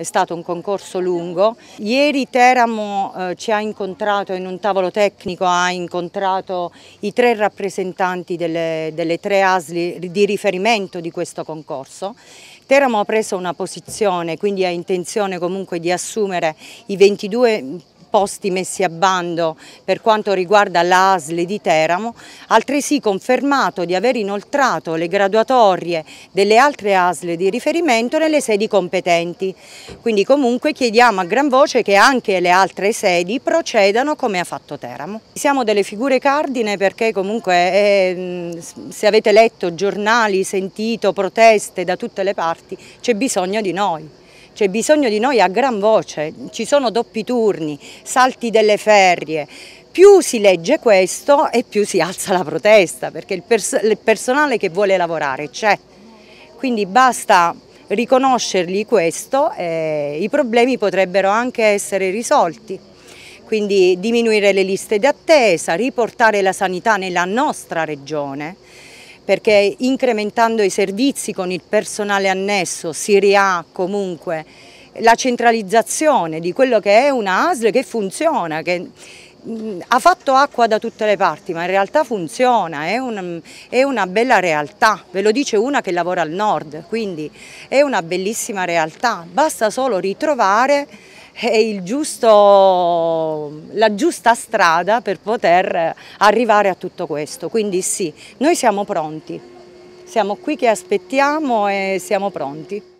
è stato un concorso lungo. Ieri Teramo eh, ci ha incontrato in un tavolo tecnico, ha incontrato i tre rappresentanti delle, delle tre ASLI di riferimento di questo concorso Teramo ha preso una posizione, quindi ha intenzione comunque di assumere i 22 posti messi a bando per quanto riguarda l'ASL di Teramo, altresì confermato di aver inoltrato le graduatorie delle altre ASL di riferimento nelle sedi competenti. Quindi comunque chiediamo a gran voce che anche le altre sedi procedano come ha fatto Teramo. Siamo delle figure cardine perché comunque eh, se avete letto giornali, sentito proteste da tutte le parti, c'è bisogno di noi c'è bisogno di noi a gran voce, ci sono doppi turni, salti delle ferrie, più si legge questo e più si alza la protesta perché il, pers il personale che vuole lavorare c'è, quindi basta riconoscergli questo e i problemi potrebbero anche essere risolti. Quindi diminuire le liste d'attesa, riportare la sanità nella nostra regione, perché incrementando i servizi con il personale annesso si riha comunque la centralizzazione di quello che è una ASL che funziona, che ha fatto acqua da tutte le parti, ma in realtà funziona, è, un, è, una bella realtà, ve lo dice una che lavora al nord, quindi è una bellissima realtà, basta solo ritrovare giusto, la giusta strada per poter arrivare a tutto questo. Quindi sì, noi siamo pronti, siamo qui che aspettiamo e siamo pronti.